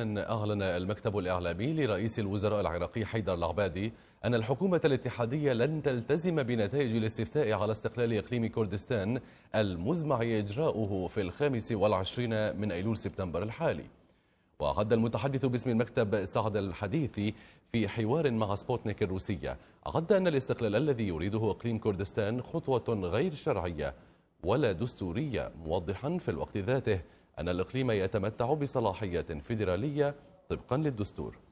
أعلن المكتب الإعلامي لرئيس الوزراء العراقي حيدر العبادي أن الحكومة الاتحادية لن تلتزم بنتائج الاستفتاء على استقلال إقليم كردستان المزمع إجراؤه في الخامس والعشرين من أيلول سبتمبر الحالي وعد المتحدث باسم المكتب سعد الحديثي في حوار مع سبوتنيك الروسية عد أن الاستقلال الذي يريده إقليم كردستان خطوة غير شرعية ولا دستورية موضحا في الوقت ذاته أن الإقليم يتمتع بصلاحيات فيدرالية طبقا للدستور